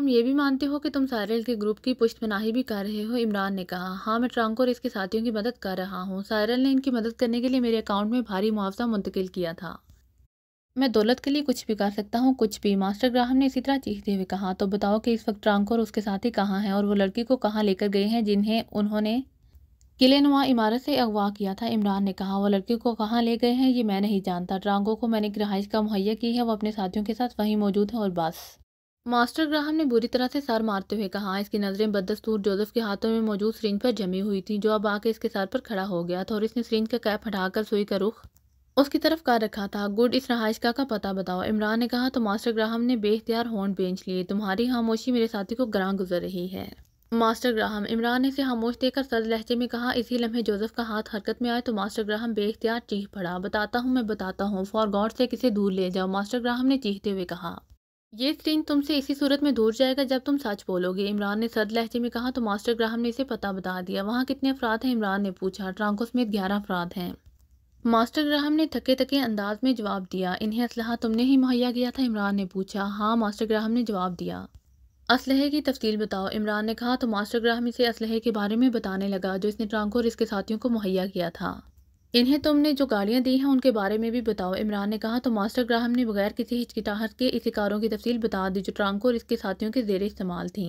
तुम ये भी मानते हो कि तुम सारिल के ग्रुप की पुश्तपनाही भी कर रहे हो इमरान ने कहा हाँ मैं ट्रंक और इसके साथियों की मदद कर रहा हूँ सायरल ने इनकी मदद करने के लिए मेरे अकाउंट में भारी मुआवजा मुंतकिल किया था मैं दौलत के लिए कुछ भी कर सकता हूँ कुछ भी मास्टर ग्राहम ने इसी तरह चीखते हुए कहा तो बताओ कि इस वक्त ट्रंक और उसके साथी कहाँ हैं और वो लड़की को कहाँ लेकर गए हैं जिन्हें उन्होंने किले नुमा इमारत से अगवा किया था इमरान ने कहा वो लड़की को कहाँ ले गए हैं ये मैं नहीं जानता ट्रांगों को मैंने एक रिहाइश का मुहैया की है वो अपने साथियों के साथ वहीं मौजूद है और बस मास्टर ग्राहम ने बुरी तरह से सर मारते हुए कहा इसकी नज़रें बदस्तूर जोसेफ के हाथों में मौजूद सरिंज पर जमी हुई थी जो अब आके इसके सर पर खड़ा हो गया था और इसने सरिंज का कैप हटाकर सुई का रुख उसकी तरफ कर रखा था गुड इस रहाइशगा का पता बताओ इमरान ने कहा तो मास्टर ग्राहम ने बेख्तियार हॉर्न बेच लिए तुम्हारी खामोशी मेरे साथी को ग्रां गुजर रही है मास्टर ग्राहम इमरान ने इसे खामोश देकर सर लहजे में कहा इसी लम्हे जोसेफ का हाथ हरकत में आए तो मास्टर ग्राहम बेख्तियार चीख पड़ा बताता हूँ मैं बताता हूँ फॉर गॉड से किसे दूर ले जाओ मास्टर ग्राहम ने चीखते हुए कहा ये स्क्रीन तुमसे इसी सूरत में दूर जाएगा जब तुम सच बोलोगे इमरान ने सर्द लहजे में कहा तो मास्टर ग्राहम ने इसे पता बता दिया वहाँ कितने अफराद हैं इमरान ने पूछा ट्रांको समेत ग्यारह अफराद हैं मास्टर ग्राहम ने थके थके अंदाज में जवाब दिया इन्हें असलहा तुमने ही मुहैया किया था इमरान ने पूछा हाँ मास्टर ग्राहम ने जवाब दिया असलहे की तफसील बताओ इमरान ने कहा तो मास्टर ग्राहम इसे असलहे के बारे में बताने लगा जो इसने ट्रांको और इसके साथियों को मुहैया किया था इन्हें तुमने जो गालियां दी हैं उनके बारे में भी बताओ इमरान ने कहा तो मास्टर ग्राहम ने बगैर किसी हिचकिटाहट के इसकारों की तफसील बता दी जो ट्रांको और इसके साथियों के जेर इस्तेमाल थी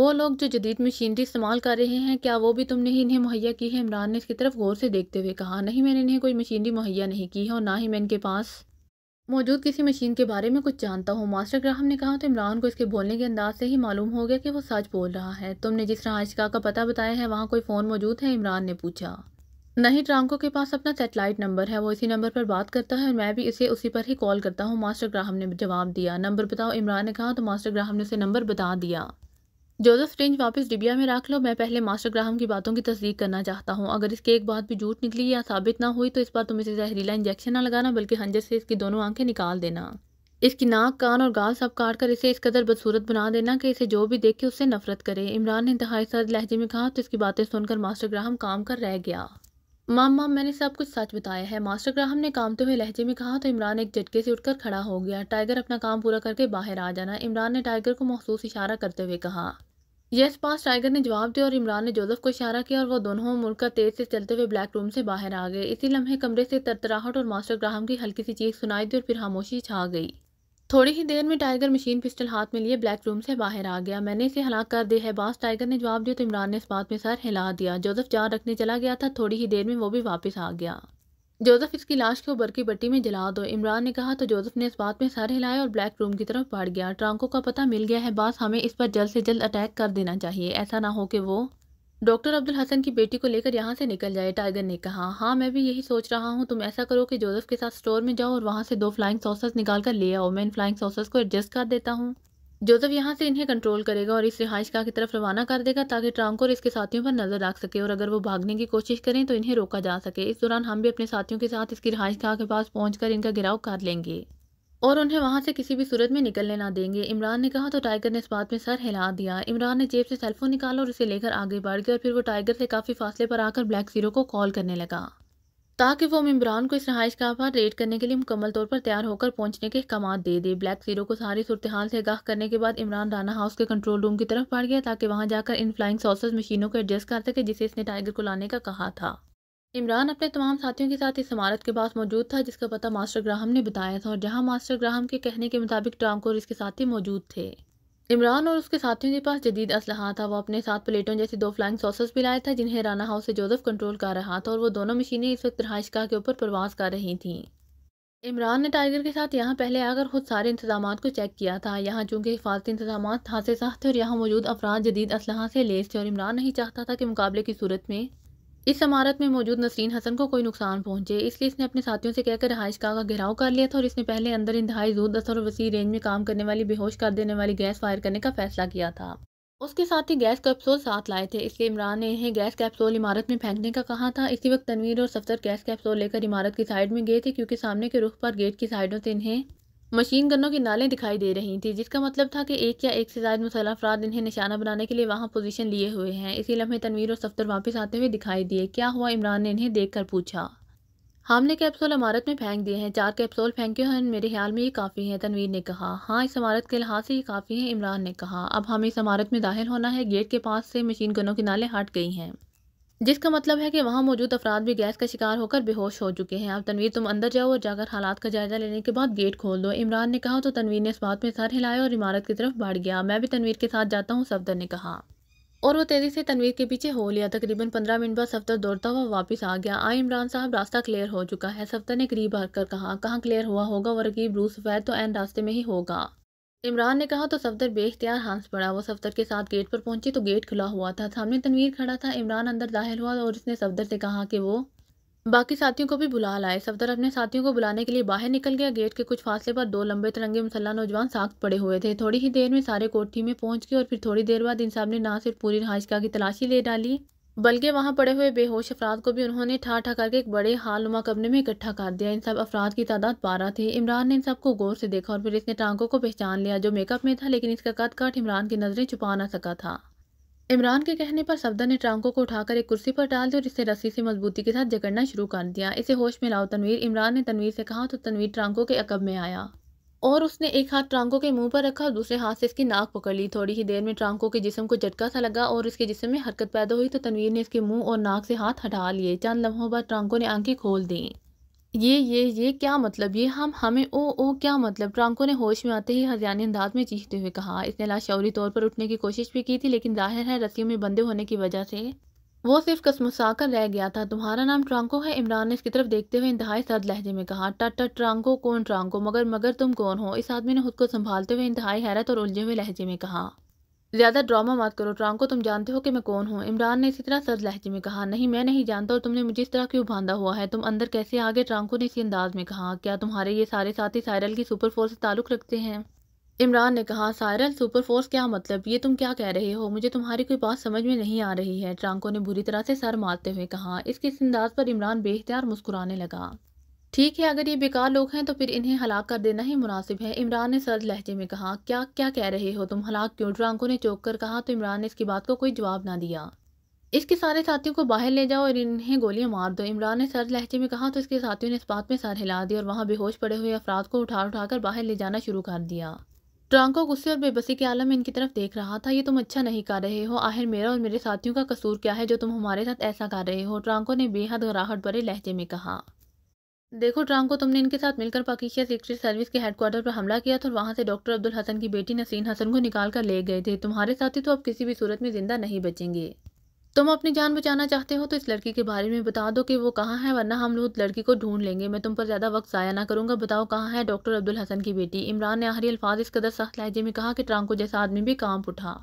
वो लोग जो जदीद मशीनरी इस्तेमाल कर रहे हैं क्या वो भी तुमने ही इन्हें मुहैया की है इमरान ने इसकी तरफ गौर से देखते हुए कहा नहीं मैंने इन्हें कोई मशीनरी मुहैया नहीं की है और ना ही मैं इनके पास मौजूद किसी मशीन के बारे में कुछ जानता हूँ मास्टर ग्राहम ने कहा तो इमरान को इसके बोलने के अंदाज से ही मालूम हो गया कि वो सच बोल रहा है तुमने जिस रहा का पता बताया है वहाँ कोई फ़ोन मौजूद है इमरान ने पूछा नहीं ट्रांको के पास अपना सेटेलाइट नंबर है वो इसी नंबर पर बात करता है और मैं भी इसे उसी पर ही कॉल करता हूँ मास्टर ग्राहम ने जवाब दिया नंबर बताओ इमरान ने कहा तो मास्टर ग्राहम ने उसे नंबर बता दिया जोसेफ स्ट्रेंज वापस डिबिया में रख लो मैं पहले मास्टर ग्राहम की बातों की तस्दीक करना चाहता हूँ अगर इसके एक बात भी झूठ निकली या साबित ना हुई तो इस बार तुम इसे जहरीला इंजेक्शन ना लगाना बल्कि हंजर से इसकी दोनों आंखें निकाल देना इसकी नाक कान और गाल सब काट कर इसे इस कदर बदसूरत बना देना कि इसे जो भी देखे उससे नफरत करे इमरान ने इंतहाई सर लहजे में कहा तो इसकी बातें सुनकर मास्टर ग्राहम काम कर रह गया माम माम मैंने सब कुछ सच बताया है मास्टर ग्राहम ने कामते तो हुए लहजे में कहा तो इमरान एक झटके से उठकर खड़ा हो गया टाइगर अपना काम पूरा करके बाहर आ जाना इमरान ने टाइगर को महसूस इशारा करते हुए कहा यस पास टाइगर ने जवाब दिया और इमरान ने जोजफ को इशारा किया और वो दोनों मुड़कर तेज से चलते हुए ब्लैक रूम से बाहर आ गए इसी लम्हे कमरे से तरतराहट और मास्टर ग्राहम की हल्की सी चीख सुनाई दी और फिर खामोशी छा गई थोड़ी ही देर में टाइगर मशीन पिस्टल हाथ में लिए ब्लैक रूम से बाहर आ गया मैंने इसे हलाक कर दिया है बास टाइगर ने जवाब दिया तो इमरान ने इस बात में सर हिला दिया जोसफ जान रखने चला गया था थोड़ी ही देर में वो भी वापस आ गया जोसफ इसकी लाश को बरकी बट्टी में जला दो इमरान ने कहा तो जोसफ ने इस बात में सर हिलाया और ब्लैक रूम की तरफ बढ़ गया ट्रांको का पता मिल गया है बास हमें इस पर जल्द से जल्द अटैक कर देना चाहिए ऐसा ना हो कि वो डॉक्टर अब्दुल हसन की बेटी को लेकर यहाँ से निकल जाए टाइगर ने कहा हाँ मैं भी यही सोच रहा हूँ तुम ऐसा करो कि जोसेफ के साथ स्टोर में जाओ और वहाँ से दो फ्लाइंग सॉसेस निकाल कर ले आओ मैं इन फ्लाइंग सॉसेस को एडजस्ट कर देता हूँ जोसेफ यहाँ से इन्हें कंट्रोल करेगा और इस रिहाइश गाह की तरफ रवाना कर देगा ताकि ट्रांको और इसके साथियों पर नजर रख सके और अगर वो भागने की कोशिश करें तो इन्हें रोका जा सके इस दौरान हम भी अपने साथियों के साथ इसकी रिहाइश गाह के पास पहुंचकर इनका गिराव कर लेंगे और उन्हें वहाँ से किसी भी सूरत में निकलने ना देंगे इमरान ने कहा तो टाइगर ने इस बात में सर हिला दिया इमरान ने जेब से सेलफोन निकाला और उसे लेकर आगे बढ़ गया और फिर वो टाइगर से काफ़ी फासले पर आकर ब्लैक ज़ीरो को कॉल करने लगा ताकि वो इमरान को इस रहाइश का पर रेड करने के लिए मुकम्मल तौर पर तैयार होकर पहुंचने के अहकाम दे दे ब्लैक ज़ीरो को सारी सूरत हाल से आगाह करने के बाद इमरान राना हाउस के कंट्रोल रूम की तरफ बढ़ गया ताकि वहाँ जाकर इन फ्लाइंग सॉसेज मशीनों को एडजस्ट कर सके जिसे इसने टाइगर को लाने का कहा था इमरान अपने तमाम साथियों के साथ इस इमारत के पास मौजूद था जिसका पता मास्टर ग्राहम ने बताया था और जहां मास्टर ग्राहम के कहने के मुताबिक ट्रांक और इसके साथी मौजूद थे इमरान और उसके साथियों के पास जदीद असलहा था वो अपने साथ प्लेटों जैसे दो फ्लाइंग सॉसर्स भी लाए था जिन्हें राना हाउस से जोजफ़ कंट्रोल कर रहा था और वो दोनों मशीनें इस वक्त रहायशगाह के ऊपर प्रवास कर रही थीं इमरान ने टाइगर के साथ यहाँ पहले आकर खुद सारे इंतजाम को चेक किया था यहाँ चूँकि हिफाजती इंतजाम हाथ से साथ थे और यहाँ मौजूद अफराद जदीद असलहा से लेस थे और इमरान नहीं चाहता था कि मुकाबले की सूरत में इस इमारत में मौजूद नसरीन हसन को कोई नुकसान पहुंचे इसलिए इसने अपने साथियों से कहकर रहाइश का घेराव कर लिया था और इसने पहले अंदर इंतहाई जोर असर और वसी रेंज में काम करने वाली बेहोश कर देने वाली गैस फायर करने का फैसला किया था उसके साथ ही गैस कैप्सूल साथ लाए थे इसलिए इमरान ने इन्हें गैस कैप्सूल इमारत में फेंकने का कहा था इसी वक्त तनवीर और सफदर गैस कैप्सूल लेकर इमारत की साइड में गए थे क्योंकि सामने के रुख पर गेट की साइडों से इन्हें मशीन गनों की नालें दिखाई दे रही थी जिसका मतलब था कि एक या एक से ज्यादा मुसलह अफराद इन्हें निशाना बनाने के लिए वहाँ पोजीशन लिए हुए हैं इसी लम्हे तनवीर और सफ्तर वापस आते हुए दिखाई दिए क्या हुआ इमरान ने इन्हें देखकर पूछा हमने कैप्सूल इमारत में फेंक दिए हैं चार कैप्सूल फेंके हैं मेरे ख्याल में ये काफ़ी है तनवीर ने कहा हाँ इस इमारत के लिहाज से ये काफ़ी है इमरान ने कहा अब हमें इस इमारत में दाखिल होना है गेट के पास से मशीन गनों की नाले हट गई हैं जिसका मतलब है कि वहाँ मौजूद अफराद भी गैस का शिकार होकर बेहोश हो चुके हैं अब तनवीर तुम अंदर जाओ और जाकर हालात का जायजा लेने के बाद गेट खोल दो इमरान ने कहा तो तनवीर ने इस बात में सर हिलाया और इमारत की तरफ बढ़ गया मैं भी तनवीर के साथ जाता हूँ सफदर ने कहा और वो तेज़ी से तनवीर के पीछे हो लिया तकरीबन पंद्रह मिनट बाद सफदर दौड़ता हुआ वापस आ गया आई इमरान साहब रास्ता क्लियर हो चुका है सफदर ने करीब आकर कहा कहाँ क्लियर हुआ होगा और रकीब रूस वैद तो एन रास्ते में ही होगा इमरान ने कहा तो सफदर बेख्तियार हंस पड़ा वो सफदर के साथ गेट पर पहुंची तो गेट खुला हुआ था सामने तनवीर खड़ा था इमरान अंदर दाखिल हुआ और उसने सफदर से कहा कि वो बाकी साथियों को भी बुला लाए सफदर अपने साथियों को बुलाने के लिए बाहर निकल गया गेट के कुछ फासले पर दो लंबे तिरंगे मुसल्ला नौजवान साख्त पड़े हुए थे थोड़ी ही देर में सारे कोठी में पहुंच गए और फिर थोड़ी देर बाद इन साहब ने ना सिर्फ पूरी रहाइशगाह की तलाशी ले डाली बल्कि वहाँ पड़े हुए बेहोश अफराद को भी उन्होंने ठा ठा करके एक बड़े हाल नुमा कमरे में इकट्ठा कर दिया इन सब अफराद की तादाद बारह थी इमरान ने इन सबको गौर से देखा और फिर इसने टांगों को पहचान लिया जो मेकअप में था लेकिन इसका कद काट इमरान की नज़रें छुपा ना सका था इमरान के कहने पर सफदर ने टांगों को उठाकर एक कुर्सी पर डाल दिया और इसे रस्सी से मजबूती के साथ जकड़ना शुरू कर दिया इसे होश में लाओ तनवीर इमरान ने तनवीर से कहा तो तनवीर टांगों के अकब में आया और उसने एक हाथ ट्रांको के मुंह पर रखा और दूसरे हाथ से इसकी नाक पकड़ ली थोड़ी ही देर में ट्रांको के जिसम को झटका सा लगा और इसके जिसम में हरकत पैदा हुई तो तनवीर ने इसके मुंह और नाक से हाथ हटा लिए चंद लम्हों बाद ट्रांको ने आंखें खोल दी ये ये ये क्या मतलब ये हम हमें ओ ओ क्या मतलब ट्रांको ने होश में आते ही हरियाणी अंदाज में चीखते हुए कहा इसने लाशौरी तौर पर उठने की कोशिश भी की थी लेकिन जाहिर है रस्सियों में बंदे होने की वजह से वो सिर्फ कसमुसा कर रह गया था तुम्हारा नाम ट्रांको है इमरान ने इसकी तरफ देखते हुए इंतहाई सर्द लहजे में कहा टट टट ट्रांको कौन ट्रांको मगर मगर तुम कौन हो इस आदमी ने खुद को संभालते हुए इंतहाई हैरत और उलझे हुए लहजे में कहा ज़्यादा ड्रामा मत करो ट्रांको तुम जानते हो कि मैं कौन हूँ इमरान ने इसी तरह सर्द लहजे में कहा नहीं मैं नहीं जानता और तुमने मुझे इस तरह क्यों बांधा हुआ है तुम अंदर कैसे आगे ट्रांको ने इसी अंदाज में कहा क्या तुम्हारे ये सारे साथी सायरल की सुपर फोर्स से ताल्लुक़ रखते हैं इमरान ने कहा सायरल सुपरफोर्स क्या मतलब ये तुम क्या कह रहे हो मुझे तुम्हारी कोई बात समझ में नहीं आ रही है ट्रांको ने बुरी तरह से सर मारते हुए कहा इसके इस अंदाज पर इमरान बेख्तियार मुस्कुराने लगा ठीक है अगर ये बेकार लोग हैं तो फिर इन्हें हलाक कर देना ही मुनासिब है इमरान ने सर्द लहजे में कहा क्या क्या कह रहे हो तुम हलाक क्यों ट्रांको ने चौंक कर कहा तो इमरान ने इसकी बात को कोई जवाब ना दिया इसके सारे साथियों को बाहर ले जाओ और इन्हें गोलियां मार दो इमरान ने सर्द लहजे में कहा तो इसके साथियों ने इस बात में सर हिला दिया और वहां बेहोश पड़े हुए अफराद को उठा उठाकर बाहर ले जाना शुरू कर दिया ट्रांको तो गुस्से और बेबसी के आलम में इनकी तरफ देख रहा था ये तुम अच्छा नहीं कर रहे हो आखिर मेरा और मेरे साथियों का कसूर क्या है जो तुम हमारे साथ ऐसा कर रहे हो ट्रांको ने बेहद गराहट भरे लहजे में कहा देखो ट्रांको तुमने इनके साथ मिलकर पाकिस्तान सीक्रेट सर्विस के हेडक्वार्टर पर हमला किया था और वहाँ से डॉक्टर अब्दुल हसन की बेटी नसीन हसन को निकाल कर ले गए थे तुम्हारे साथी तो अब किसी भी सूरत में जिंदा नहीं बचेंगे तुम अपनी जान बचाना चाहते हो तो इस लड़की के बारे में बता दो कि वो कहाँ है वरना हम लोग लड़की को ढूंढ लेंगे मैं तुम पर ज़्यादा वक्त ज़ाया ना करूँगा बताओ कहाँ है डॉक्टर अब्दुल हसन की बेटी इमरान ने आहरी अल्फाज इस कदर सख्त लहजे में कहा कि ट्रांको जैसा आदमी भी कांप उठा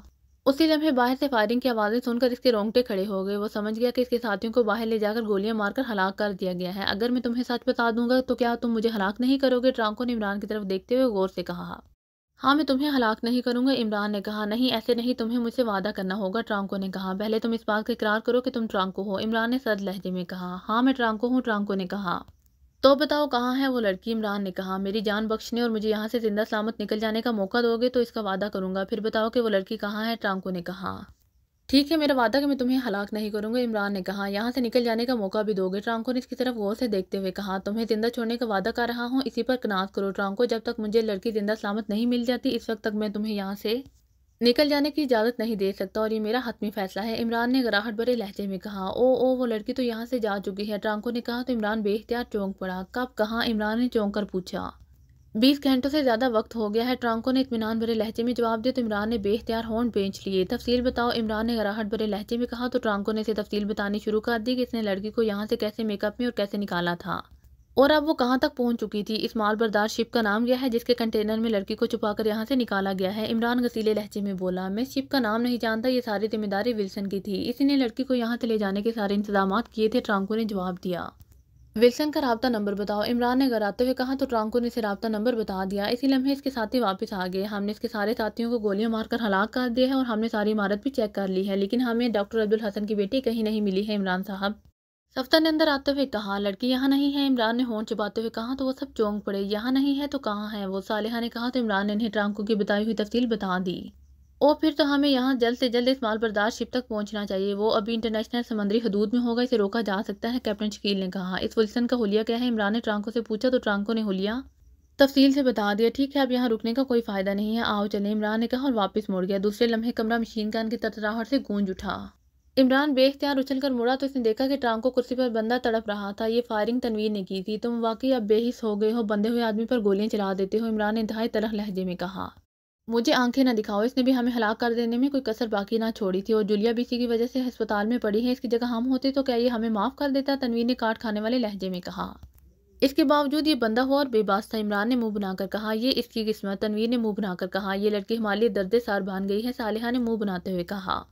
उसी लम्हे बाहर से फायरिंग की आवाज़ें सुनकर इसके रोंगटे खड़े हो गए वो समझ गया कि इसके साथियों को बाहर ले जाकर गोलियां मारकर हलाक कर दिया गया है अगर मैं तुम्हें सच बता दूंगा तो क्या तुम मुझे हलाक नहीं करोगे ट्रांको ने इमरान की तरफ देखते हुए गौर से कहा हाँ मैं तुम्हें हलाक नहीं करूँगा इमरान ने कहा नहीं ऐसे नहीं तुम्हें मुझसे वादा करना होगा ट्रांको ने कहा पहले तुम इस बात का इकरार करो कि तुम ट्रांको हो इमरान ने सद लहजे में कहा हाँ मैं ट्रांको हूँ ट्रांको ने कहा तो बताओ कहाँ है वो लड़की इमरान ने कहा मेरी जान बख्शने और मुझे यहाँ से जिंदा सलामत निकल जाने का मौका दोगे तो इसका वादा करूँगा फिर बताओ कि वो लड़की कहाँ है ट्रांको ने कहा ठीक है मेरा वादा कि मैं तुम्हें हलाक नहीं करूंगा इमरान ने कहा यहाँ से निकल जाने का मौका भी दोगे ट्रांको ने इसकी तरफ गौर से देखते हुए कहा तुम्हें जिंदा छोड़ने का वादा कर रहा हूँ इसी पर कनात करो ट्रांको जब तक मुझे लड़की जिंदा सलामत नहीं मिल जाती इस वक्त तक मैं तुम्हें यहाँ से निकल जाने की इजाज़त नहीं दे सकता और ये मेरा हतमी फैसला है इमरान ने गराहट भरे लहजे में कहा ओ ओ वो लड़की तो यहाँ से जा चुकी है ट्रांको ने कहा तो इमरान बेख्तियार चौंक पड़ा कब कहाँ इमरान ने चौंक कर पूछा बीस घंटों से ज़्यादा वक्त हो गया है ट्रांको ने इतमान भरे लहजे में जवाब दिया तो इमरान ने बेहतियार हॉर्न बेच लिए तफसील बताओ इमरान ने गराहट भरे लहजे में कहा तो ट्रांको ने इसे तफसील बतानी शुरू कर दी कि इसने लड़की को यहाँ से कैसे मेकअप में और कैसे निकाला था और अब वो कहाँ तक पहुँच चुकी थी इस माल बरदार शिप का नाम गया है जिसके कंटेनर में लड़की को छुपा कर यहाँ से निकाला गया है इमरान गसीले लहजे में बोला मैं शिप का नाम नहीं जानता ये सारी जिम्मेदारी विल्सन की थी इसी ने लड़की को यहाँ से ले जाने के सारे इंतजाम किए थे ट्रांको ने जवाब दिया विल्सन का रबता नंबर बताओ इमरान ने आते हुए कहा तो ट्रांको ने इसे रबता नंबर बता दिया इसी लम्हे इसके साथी वापस आ गए हमने इसके सारे साथियों को गोलियां मारकर हलाक कर दिया है और हमने सारी इमारत भी चेक कर ली है लेकिन हमें डॉक्टर अब्दुल हसन की बेटी कहीं नहीं मिली है इमरान साहब सफ्तर ने अंदर आते हुए कहा लड़की यहाँ नहीं है इमरान ने होन चुपाते हुए कहा तो वो सब चौंक पड़े यहाँ नहीं है तो कहाँ है वो सालिहा ने कहा तो इमरान ने इन्हें ट्रांको की बताई हुई तफसील बता दी और फिर तो हमें यहाँ जल्द से जल्द इस माल बर्दार शिप तक पहुँचना चाहिए वो अभी इंटरनेशनल समंदरी हदूद में होगा इसे रोका जा सकता है कैप्टन शकील ने कहा इस वुलसन का होलिया क्या है इमरान ने ट्रांको से पूछा तो ट्रांको ने होलिया तफसील से बता दिया ठीक है अब यहाँ रुकने का कोई फ़ायदा नहीं है आओ चले इमरान ने कहा और वापस मुड़ गया दूसरे लम्हे कमरा मशीन गन की तटराहट से गूंज उठा इमरान बेख्तियार उछल कर मुड़ा तो उसने देखा कि ट्रांको कुर्सी पर बंदा तड़प रहा था ये फायरिंग तनवीर ने की थी तुम वाकई अब बेहिस हो गए हो बंधे हुए आदमी पर गोलियां चला देते हो इमरान ने इंतहाई तरह लहजे में कहा मुझे आंखें ना दिखाओ इसने भी हमें हलाक कर देने में कोई कसर बाकी ना छोड़ी थी और जुलिया भी की वजह से अस्पताल में पड़ी है इसकी जगह हम होते तो क्या ये हमें माफ़ कर देता तनवीर ने काट खाने वाले लहजे में कहा इसके बावजूद ये बंदा हुआ और बेबास था इमरान ने मुंह बनाकर कहा ये इसकी किस्मत तनवीर ने मुंह बनाकर कहा ये लड़की हमारे लिए दर्द सार बन गई है सालिहा ने मुंह बनाते हुए कहा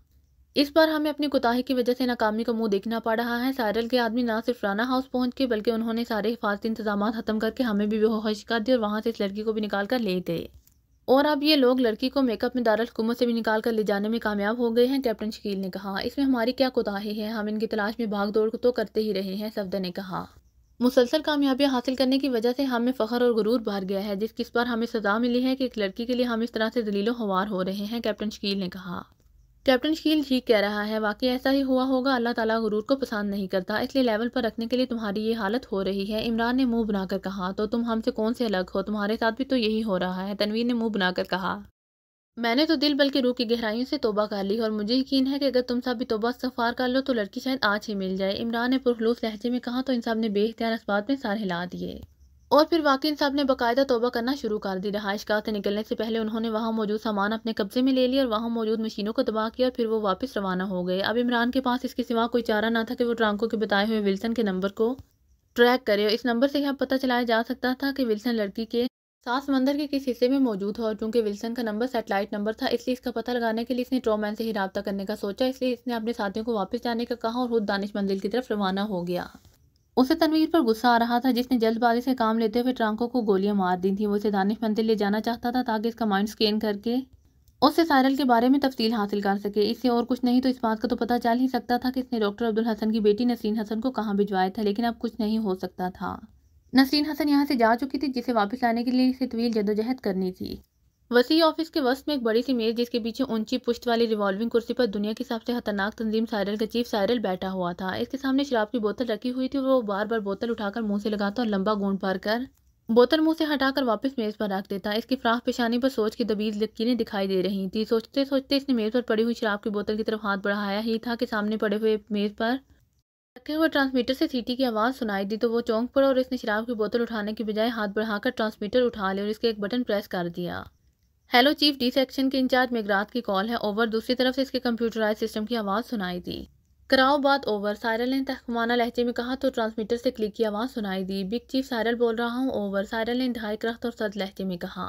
इस बार हमें अपनी कोताही की वजह से नाकामी का मुंह देखना पड़ रहा है सायरल के आदमी ना सिर्फ राना हाउस पहुंच के बल्कि उन्होंने सारे हिफाजती इंतजाम खत्म करके हमें भी बेहोश कर दिए और वहां से इस लड़की को भी निकाल कर ले गए और अब ये लोग लड़की को मेकअप में दारकूमत से भी निकाल कर ले जाने में कामयाब हो गए हैं कैप्टन शकील ने कहा इसमें हमारी क्या कोताही है हम इनकी तलाश में भाग दौड़ तो करते ही रहे हैं सफदर ने कहा मुसलसल कामयाबियां हासिल करने की वजह से हमें फ़खर और गुरूर भर गया है जिस किस पर हमें सजा मिली है कि एक लड़की के लिए हम इस तरह से दलीलों हवार हो रहे हैं कैप्टन शकील ने कहा कैप्टन शील जी कह रहा है वाकई ऐसा ही हुआ होगा अल्लाह ताला गुरूर को पसंद नहीं करता इसलिए लेवल पर रखने के लिए तुम्हारी ये हालत हो रही है इमरान ने मुंह बनाकर कहा तो तुम हमसे कौन से अलग हो तुम्हारे साथ भी तो यही हो रहा है तनवीर ने मुंह बनाकर कहा मैंने तो दिल बल्कि रूह की गहराइयों से तोबा कर ली और मुझे यकीन है कि अगर तुम सब भी तोबा सफ़ार कर लो तो लड़की शायद आज ही मिल जाए इमरान ने पुरखलूस लहजे में कहा तो इन सब ने बेख्तियार इस बात में सार हिला दिए और फिर वाकिन साहब ने बाकायदा तोबा करना शुरू कर दी रहाइश गाह से निकलने से पहले उन्होंने वहाँ मौजूद सामान अपने कब्जे में ले लिया और वहाँ मौजूद मशीनों को दबा किया और फिर वो वापस रवाना हो गए अब इमरान के पास इसके सिवा कोई चारा ना था कि वो ट्रांकों के बताए हुए विल्सन के नंबर को ट्रैक करे इस नंबर से यह पता चलाया जा सकता था कि विल्सन लड़की के सास समंदर के किस हिस्से में मौजूद हो और चूंकि विल्सन का नंबर सेटेलाइट नंबर था इसलिए इसका पता लगाने के लिए इसने ट्रोमैन से ही रबता करने का सोचा इसलिए इसने अपने साथियों को वापस जाने का कहा और खुद दानिश मंजिल की तरफ रवाना हो गया उसे तनवीर पर गुस्सा आ रहा था जिसने जल्दबाजी से काम लेते हुए ट्रांकों को गोलियां मार दी थी वो उसे दानिश मंदिर ले जाना चाहता था ताकि इसका माइंड स्कैन करके उससे सायरल के बारे में तफसील हासिल कर सके इससे और कुछ नहीं तो इस बात का तो पता चल ही सकता था कि इसने डॉक्टर अब्दुल हसन की बेटी नसरीन हसन को कहाँ भिजवाया था लेकिन अब कुछ नहीं हो सकता था नसरीन हसन यहाँ से जा चुकी थी जिसे वापस लाने के लिए इसे तवील जदोजहद करनी थी वसी ऑफिस के वस्त में एक बड़ी सी मेज जिसके पीछे ऊंची पुष्ट वाली रिवॉल्विंग कुर्सी पर दुनिया की सबसे खतरनाक तंजीम सायरल का चीफ सायरल बैठा हुआ था इसके सामने शराब की बोतल रखी हुई थी वो बार बार बोतल उठाकर मुंह से लगाता और लंबा गोंड पार कर बोतल मुंह से हटाकर वापस मेज़ पर रख देता इसकी फ्राफ पेशानी पर सोच की दबीज लकीरें दिखाई दे रही थी सोचते सोचते इसने मेज़ पर पड़ी हुई शराब की बोतल की तरफ हाथ बढ़ाया ही था कि सामने पड़े हुए मेज़ पर रखे हुए ट्रांसमीटर से सीटी की आवाज़ सुनाई दी तो वो चौंक पड़ा और इसने शराब की बोतल उठाने की बजाय हाथ बढ़ाकर ट्रांसमीटर उठा लिया और इसके एक बटन प्रेस कर दिया हेलो चीफ डी सेक्शन के इंचार्ज मेघरात की कॉल है ओवर दूसरी तरफ से इसके कंप्यूटराइज सिस्टम की आवाज़ सुनाई दी कराओ बात ओवर सायरल ने तहकमाना लहजे में कहा तो ट्रांसमीटर से क्लिक की आवाज़ सुनाई दी बिग चीफ सायरल बोल रहा हूँ ओवर सायरल ने ढाई क्रख्त और सद लहजे में कहा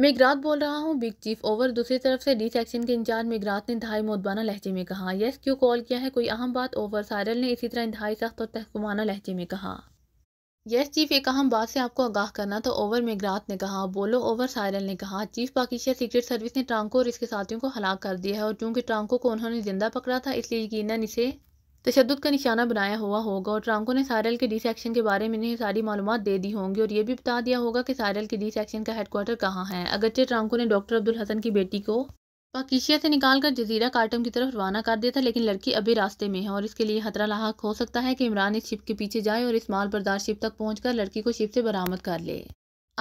मेघरात बोल रहा हूँ बिग चीफ ओवर दूसरी तरफ से डी सेक्शन के इंचार्ज मेघरात ने ढाई मोदबाना लहजे में कहा यस क्यों कॉल किया है कोई अहम बात ओवर सायरल ने इसी तरह ढाई सख्त और तहकमाना लहजे में कहा यस चीफ एक अहम बात से आपको आगाह करना था ओवर मेघरात ने कहा बोलो ओवर सायरल ने कहा चीफ पाकिस्तान सीक्रेट सर्विस ने ट्रांको और इसके साथियों को हलाक कर दिया है और चूंकि ट्रांको को उन्होंने जिंदा पकड़ा था इसलिए यकीन इसे तशद का निशाना बनाया हुआ होगा और ट्रांको ने सायरल के डी सेक्शन के बारे में इन्हें सारी मालूम दे दी होंगी और ये भी बता दिया होगा कि सायरल के डी सेक्शन का हेडक्वार्टर कहाँ है अगरचे ट्रांको ने डॉक्टर अब्दुल हसन की बेटी को पाकिशिया से निकालकर जजीरा कार्टम की तरफ रवाना कर दिया था लेकिन लड़की अभी रास्ते में है और इसके लिए खतरा लाक हो सकता है कि इमरान इस शिप के पीछे जाए और इस माल बरदार शिप तक पहुंचकर लड़की को शिप से बरामद कर ले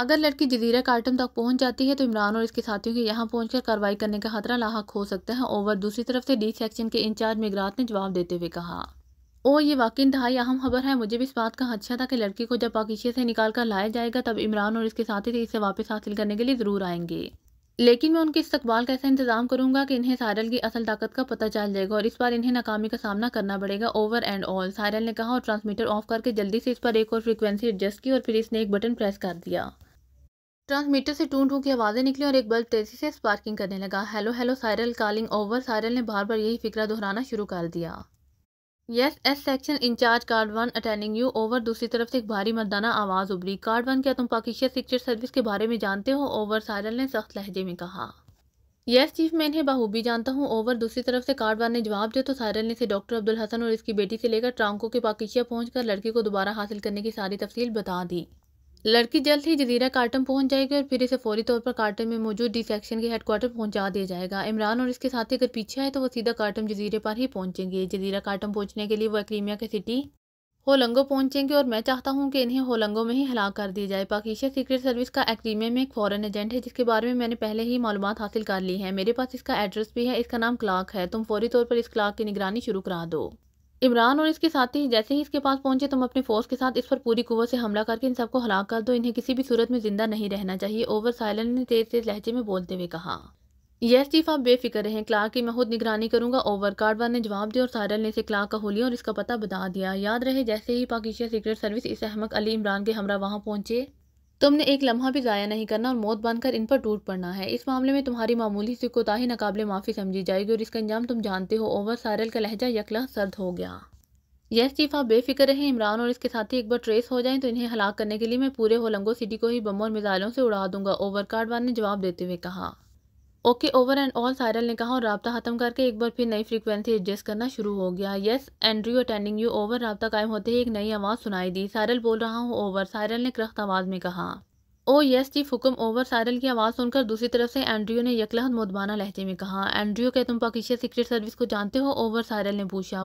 अगर लड़की जजीरा कार्टम तक पहुंच जाती है तो इमरान और इसके साथियों के यहाँ पहुंचकर कार्रवाई करने का खतरा लाक हो सकता है ओवर दूसरी तरफ से डी सेक्शन के इंचार्ज मिगरात ने जवाब देते हुए कहा ओ ये वाकई इंतहाई अहम खबर है मुझे भी इस बात का अच्छा था कि लड़की को जब पाकिशिया से निकाल कर लाया जाएगा तब इमरान और इसके साथी इसे वापस हासिल करने के लिए ज़रूर आएंगे लेकिन मैं उनके इस्तकबाल का ऐसा इंतज़ाम करूंगा कि इन्हें सायरल की असल ताकत का पता चल जाएगा और इस बार इन्हें नाकामी का सामना करना पड़ेगा ओवर एंड ऑल सायरल ने कहा और ट्रांसमीटर ऑफ करके जल्दी से इस पर एक और फ्रीक्वेंसी एडजस्ट की और फिर इसने एक बटन प्रेस कर दिया ट्रांसमीटर से टूं टूं की आवाज़ें निकली और एक बल्ब तेज़ी से स्पार्किंग करने लगा hello hello Cyril calling over Cyril ने बार बार यही फिक्रा दोहराना शुरू कर दिया yes S section incharge card one attending you over दूसरी तरफ से एक भारी मर्दाना आवाज़ उभरी कार्ड वन क्या तुम पाकिस्तान सीक्रेट सर्विस के बारे में जानते हो ओवर साइरल ने सख्त लहजे में कहा यस चीफ मैं इन्हें बहूबी जानता हूँ ओवर दूसरी तरफ से कार्ड वन ने जवाब दिया तो सायरल ने इसे डॉक्टर अब्दुल हसन और इसकी बेटी से लेकर ट्रांको के पाकिशिया पहुंचकर लड़की को दोबारा हासिल करने की सारी तफसील बता दी लड़की जल्द ही जजीरा कार्टन पहुंच जाएगी और फिर इसे फौरी तौर पर कार्टन में मौजूद डी सेक्शन के हेडक्वार्टर पहुंचा दिया जाएगा इमरान और इसके साथी अगर पीछे आए तो वो सीधा कार्टन जजीरे पर ही पहुंचेंगे जजीरा कार्टन पहुंचने के लिए वह एक्रीमिया के सिटी होलंगो पहुंचेंगे और मैं चाहता हूं कि इन्हें होलंगो में ही हलाक कर दिया जाए पाकिस्तान सीक्रेट सर्विस का एक्रीमिया में एक फॉरन एजेंट है जिसके बारे में मैंने पहले ही मालूम हासिल कर ली है मेरे पास इसका एड्रेस भी है इसका नाम क्लाक है तुम फौरी तौर पर इस क्लाक की निगरानी शुरू करा दो इमरान और इसके साथी जैसे ही इसके पास पहुंचे तुम तो अपने फोर्स के साथ इस पर पूरी कुवत से हमला करके इन सबको हलाक कर दो इन्हें किसी भी सूरत में जिंदा नहीं रहना चाहिए ओवर साइलन ने तेज तेज लहजे में बोलते हुए कहा यस चीफ आप बेफिक्र रहे क्लार्क की मैं खुद निगरानी करूंगा ओवर कार्डवान ने जवाब दिया और सारल ने इसे क्लार्क का होलिया और इसका पता बता दिया याद रहे जैसे ही पाकिस्तान सीक्रेट सर्विस इस अहमद अली इमरान के हमरा वहां पहुंचे तुमने तो एक लम्हा भी ज़ाया नहीं करना और मौत बनकर इन पर टूट पड़ना है इस मामले में तुम्हारी मामूली सी कोताही नाकबले माफ़ी समझी जाएगी और इसका अंजाम तुम जानते हो ओवर सारल का लहजा यकला सर्द हो गया यस चीफ आप बेफिक्र रहें इमरान और इसके साथी एक बार ट्रेस हो जाएं तो इन्हें हलाक करने के लिए मैं पूरे होलंगो सिटी को ही बमों और मिज़ाइलों से उड़ा दूंगा ओवर कार्ड वाले ने जवाब देते हुए कहा okay over and all Cyril ने कहा और रबता ख़त्म करके एक बार फिर नई फ्रीक्वेंसी एडजस्ट करना शुरू हो गया yes Andrew attending you over रबता कायम होते ही एक नई आवाज़ सुनाई दी सायरल बोल रहा हूँ ओवर सायरल ने क्रख्त आवाज़ में कहा ओ यस जी फुकम ओवर सायरल की आवाज़ सुनकर दूसरी तरफ से एंड्रियो ने यकलहत मोदबाना लहजे में कहा एंड्रियो के तुम पाकिस्तान सीक्रेट सर्विस को जानते हो ओवर सायरल ने पूछा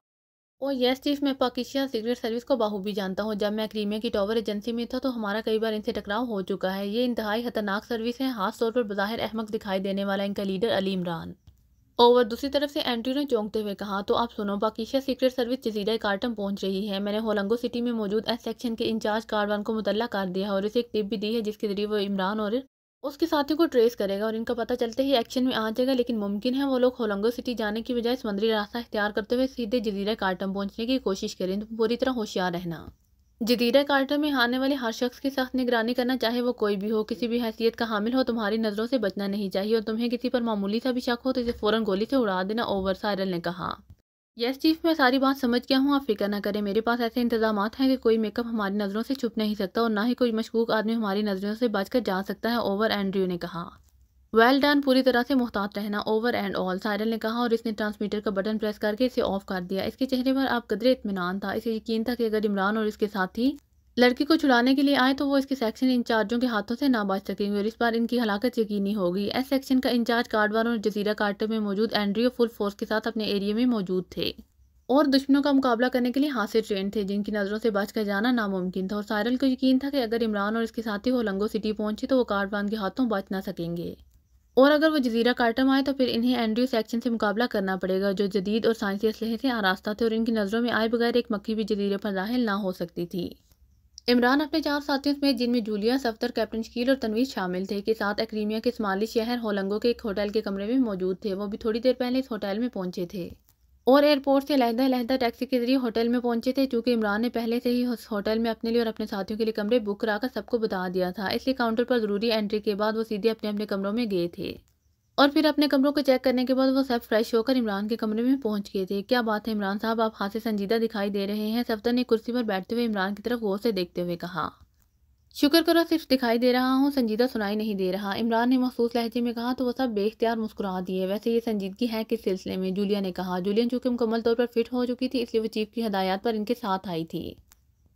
और यस चीफ मैं पाकिस्तान सीक्रेट सर्विस को बाहूबी जानता हूँ जब मैं क्रीमिया की टॉवर एजेंसी में था तो हमारा कई बार इनसे टकराव हो चुका है ये इंतहाई खतरनाक सर्विस है खास तौर पर बाहर अहमक दिखाई देने वाला इनका लीडर अली इमरान ओवर दूसरी तरफ से एंट्री ने चौंकते हुए कहा तो आप सुनो पाकिस्तान सीक्रेट सर्विस जजीरा कार्टम पहुंच रही है मैंने होलंगो सिटी में मौजूद एस सेक्शन के इंचार्ज कारवान को मुतला कर दिया है और इसे एक टिप भी दी है जिसके जरिए वो इमरान और उसके साथियों को ट्रेस करेगा और इनका पता चलते ही एक्शन में आ जाएगा लेकिन मुमकिन है वो लोग होलंगो सिटी जाने की बजाय समुद्री रास्ता इख्तियार करते हुए सीधे जजीरा कार्टम पहुंचने की कोशिश करें तो पूरी तरह होशियार रहना जदीरा कार्टर में आने वाले हर शख्स की सख्त निगरानी करना चाहे वो कोई भी हो किसी भी हैसियत का हामिल हो तुम्हारी नज़रों से बचना नहीं चाहिए और तुम्हें किसी पर मामूली सा भी शक हो तो इसे फ़ौरन गोली से उड़ा देना ओवर सायरल ने कहा यस चीफ मैं सारी बात समझ गया हूँ आप फिक्र ना करें मेरे पास ऐसे इंतजाम हैं कि कोई मेकअप हमारी नज़रों से छुप नहीं सकता और ना ही कोई मशकूक आदमी हमारी नज़रों से बचकर जा सकता है ओवर एंड्रयू ने कहा वेल well डन पूरी तरह से मुहतात रहना ओवर एंड ऑल सायरल ने कहा और इसने ट्रांसमीटर का बटन प्रेस करके इसे ऑफ कर दिया इसके चेहरे पर आप कदरे इतमान था इसे यकीन था कि अगर इमरान और इसके साथी लड़की को छुड़ाने के लिए आए तो वो इसके सेक्शन इंचार्जों के हाथों से ना बच सकेंगे और इस बार इनकी हलाकत यकीनी होगी एस सेक्शन का इंचार्ज कार्डवान और जजीरा कार्टर में मौजूद एंड्रियो फुल फोर्स के साथ अपने एरिया में मौजूद थे और दुश्मनों का मुकाबला करने के लिए हासिल ट्रेन थे जिनकी नज़रों से बच कर जाना नामुमकिन था और सायरल को यकीन था कि अगर इमरान और इसके साथी लंगो सिटी पहुंचे तो वो कार्डवान के हाथों बच ना सकेंगे और अगर वो जजीरा कार्टम आए तो फिर इन्हें एंड्रियो सेक्शन से मुकाबला करना पड़ेगा जो जदीद और साइंसी असलहे से आरास्ता थे और इनकी नज़रों में आए बगैर एक मक्खी भी जजीरे पर दाहिल ना हो सकती थी इमरान अपने चार साथियों में जिनमें जूलिया सफ्तर कैप्टन शकील और तनवीर शामिल थे के साथ अक्रीमिया के शुमाली शहर होलंगो के एक होटल के कमरे में मौजूद थे वो भी थोड़ी देर पहले इस होटल में पहुंचे थे और एयरपोर्ट से लहदा लहदा टैक्सी के जरिए होटल में पहुंचे थे क्योंकि इमरान ने पहले से ही उस होटल में अपने लिए और अपने साथियों के लिए कमरे बुक कराकर सबको बता दिया था इसलिए काउंटर पर ज़रूरी एंट्री के बाद वो सीधे अपने अपने कमरों में गए थे और फिर अपने कमरों को चेक करने के बाद वो सब फ्रेश होकर इमरान के कमरे में पहुंच गए थे क्या बात है इमरान साहब आप हाथ से संजीदा दिखाई दे रहे हैं सफदर ने कुर्सी पर बैठते हुए इमरान की तरफ गौर से देखते हुए कहा शुक्र करो सिर्फ दिखाई दे रहा हूँ संजीदा सुनाई नहीं दे रहा इमरान ने महसूस लहजे में कहा तो वह सब बेख्तियार मुस्कुरा दिए वैसे ये संजीदगी है किस सिलसिले में जूलिया ने कहा जूलिया चूंकि मुकम्मल तौर पर फिट हो चुकी थी इसलिए वो चीफ की हदायत पर इनके साथ आई थी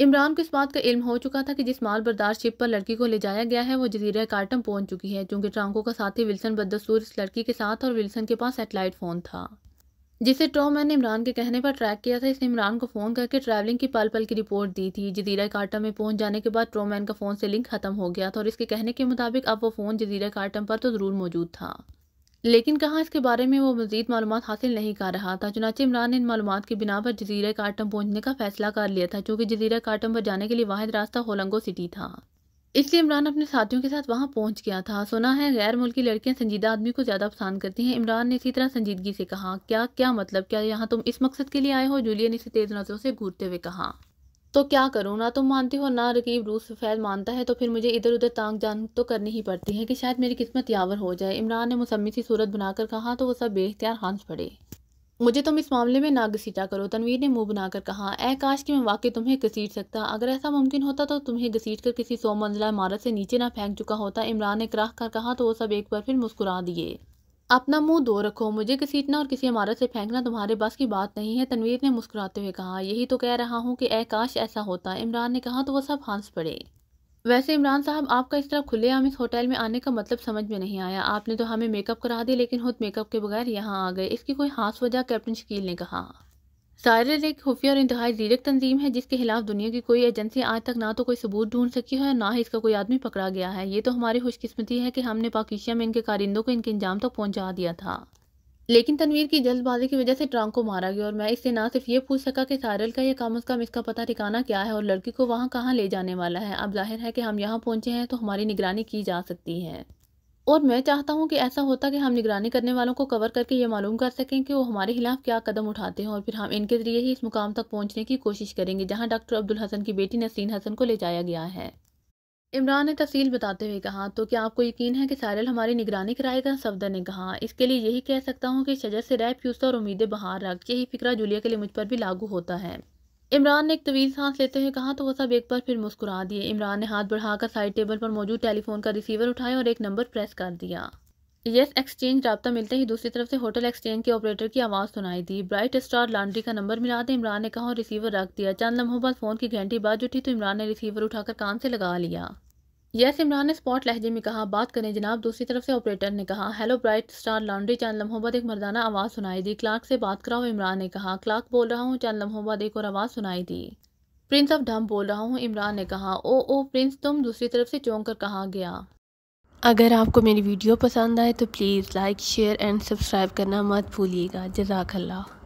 इमरान को इस बात का इल्म हो चुका था कि जिस माल बर्दार शिप पर लड़की को ले जाया गया है वो जजीरा कार्टम पहुंच चुकी है क्योंकि ट्रांको का साथी विल्सन बदस्तूर इस लड़की के साथ और विल्सन के पास सेटेलाइट फ़ोन था जिसे ट्रोमैन ने इमरान के कहने पर ट्रैक किया था इसने इमरान को फ़ोन करके ट्रैवलिंग की पल पल की रिपोर्ट दी थी जजीरा कार्टम में पहुंच जाने के बाद ट्रोमैन का फ़ोन से लिंक ख़त्म हो गया था और इसके कहने के मुताबिक अब वो फ़ोन जजीरा कार्टम पर तो ज़रूर मौजूद था लेकिन कहाँ इसके बारे में वो मजीद मालूम हासिल नहीं कर रहा था चुनाचे इमरान ने इन मालूम की बिना पर जजीरा काटम पहुँचने का फैसला कर लिया था चूँकि जजीरा काटम पर जाने के लिए वाद रास्ता होलंगो सिटी था इसलिए इमरान अपने साथियों के साथ वहाँ पहुँच गया था सुना है गैर मुल्की लड़कियाँ संजीदा आदमी को ज़्यादा पसंद करती हैं इमरान ने इसी तरह संजीदगी से कहा क्या क्या मतलब क्या यहाँ तुम इस मकसद के लिए आए हो जूलिया ने इसे तेज़ नज़रों से घूरते हुए कहा तो क्या करूँ ना तुम मानती हो ना रकीब रूस सफ़ैद मानता है तो फिर मुझे इधर उधर तांग जान तो करनी ही पड़ती है कि शायद मेरी किस्मत यावर हो जाए इमरान ने मुसम्मी सी सूरत बनाकर कहा तो वो सब बेख्तियार हंस पड़े मुझे तुम इस मामले में ना घसीटा करो तनवीर ने मुंह बनाकर कहा ए काश कि मैं वाकई तुम्हें घसीट सकता अगर ऐसा मुमकिन होता तो तुम्हें घसीट कर किसी सौ मंजिला इमारत से नीचे ना फेंक चुका होता इमरान ने कराह कर कहा तो वो सब एक बार फिर मुस्कुरा दिए अपना मुंह दो रखो मुझे घसीटना और किसी इमारत से फेंकना तुम्हारे बस की बात नहीं है तनवीर ने मुस्कुराते हुए कहा यही तो कह रहा हूँ कि ए काश ऐसा होता इमरान ने कहा तो वह सब हंस पड़े वैसे इमरान साहब आपका इस तरह खुलेआम इस होटल में आने का मतलब समझ में नहीं आया आपने तो हमें मेकअप करा दिया लेकिन खुद मेकअप के बगैर यहाँ आ गए इसकी कोई खास वजह कैप्टन शकील ने कहा सायरल एक खुफिया और इंतहाई जीरक तंजीम है जिसके खिलाफ दुनिया की कोई एजेंसी आज तक ना तो कोई सबूत ढूंढ सकी है और ना ही इसका कोई आदमी पकड़ा गया है ये तो हमारी खुशकिस्मती है कि हमने पाकिस्तान में इनके कारिंदों को इनके इंजाम तक तो पहुंचा दिया था लेकिन तनवीर की जल्दबाजी की वजह से ट्रंक को मारा गया और मैं इससे ना सिर्फ ये पूछ सका कि सायरल का यह कम अज़ कम इसका पता ठिकाना क्या है और लड़की को वहाँ कहाँ ले जाने वाला है अब जाहिर है कि हम यहाँ पहुँचे हैं तो हमारी निगरानी की जा सकती है और मैं चाहता हूं कि ऐसा होता कि हम निगरानी करने वालों को कवर करके ये मालूम कर सकें कि वो हमारे खिलाफ क्या कदम उठाते हैं और फिर हम इनके ज़रिए ही इस मुकाम तक पहुंचने की कोशिश करेंगे जहां डॉक्टर अब्दुल हसन की बेटी नसीन हसन को ले जाया गया है इमरान ने तफसील बताते हुए कहा तो क्या आपको यकीन है कि सारल हमारी निगरानी कराएगा सफदर ने कहा इसके लिए यही कह सकता हूँ कि शजर से रैप और उम्मीदें बहार रख यही फिक्रा जुलिया के लिए मुझ पर भी लागू होता है इमरान ने एक तवील सांस लेते हुए कहा तो वो सब एक बार फिर मुस्कुरा दिए इमरान ने हाथ बढ़ाकर साइड टेबल पर मौजूद टेलीफोन का रिसीवर उठाया और एक नंबर प्रेस कर दिया यस एक्सचेंज रबता मिलते ही दूसरी तरफ से होटल एक्सचेंज के ऑपरेटर की आवाज़ सुनाई दी ब्राइट स्टार लॉन्ड्री का नंबर मिला दे इमरान ने कहा और रिसीवर रख दिया चंद लम्हों बाद फ़ोन की घंटी बाज उठी तो इमरान ने रिसीवर उठाकर कान से लगा लिया यस इमरान ने स्पॉट लहजे में कहा बात करें जनाब दूसरी तरफ से ऑपरेटर ने कहा हेलो ब्राइट स्टार लॉन्ड्री चंद लम्हों बाद एक मर्दाना आवाज़ सुनाई दी क्लार्क से बात कराओ इमरान ने कहा क्लार्क बोल रहा हूँ चंद लम्हों बाद एक और आवाज़ सुनाई दी प्रिंस ऑफ ढम बोल रहा हूँ इमरान ने कहा ओ ओ प्रिंस तुम दूसरी तरफ से चौंक कर कहा गया अगर आपको मेरी वीडियो पसंद आए तो please like share and subscribe करना मत भूलिएगा जजाकल्ला